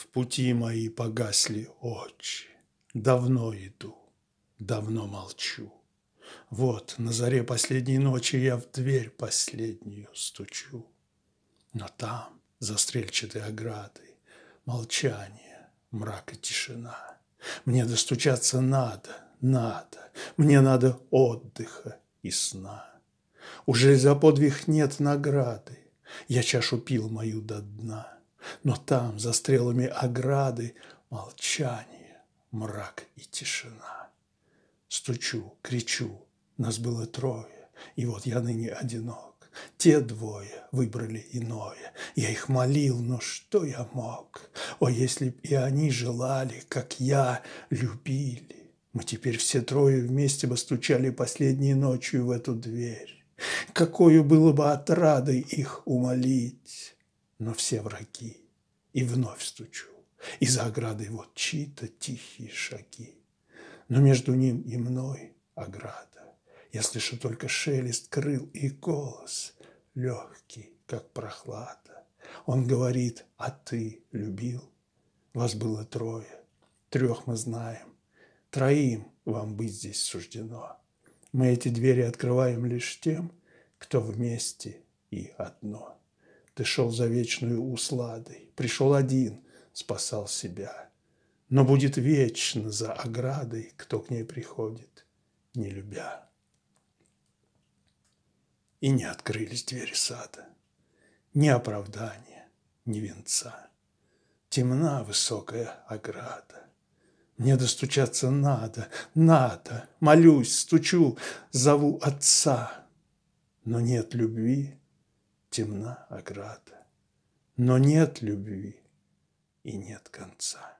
В пути мои погасли очи. Давно иду, давно молчу. Вот на заре последней ночи я в дверь последнюю стучу. Но там, за стрельчатой оградой, молчание, мрак и тишина. Мне достучаться надо, надо, мне надо отдыха и сна. Уже за подвиг нет награды, я чашу пил мою до дна. Но там, за стрелами ограды, молчание, мрак и тишина. Стучу, кричу, нас было трое, и вот я ныне одинок. Те двое выбрали иное. Я их молил, но что я мог? О, если б и они желали, как я, любили. Мы теперь все трое вместе бы стучали последней ночью в эту дверь. Какую было бы отрадой их умолить? но все враги. И вновь стучу, и за оградой вот чьи-то тихие шаги. Но между ним и мной ограда. Я слышу только шелест крыл и голос, легкий, как прохлада. Он говорит, а ты любил? Вас было трое, трех мы знаем, троим вам быть здесь суждено. Мы эти двери открываем лишь тем, кто вместе и одно ты шел за вечную усладой, пришел один, спасал себя. Но будет вечно за оградой, кто к ней приходит, не любя. И не открылись двери сада, ни оправдания, ни венца. Темна высокая ограда. Мне достучаться надо, надо, молюсь, стучу, зову отца. Но нет любви, темна ограда, но нет любви и нет конца.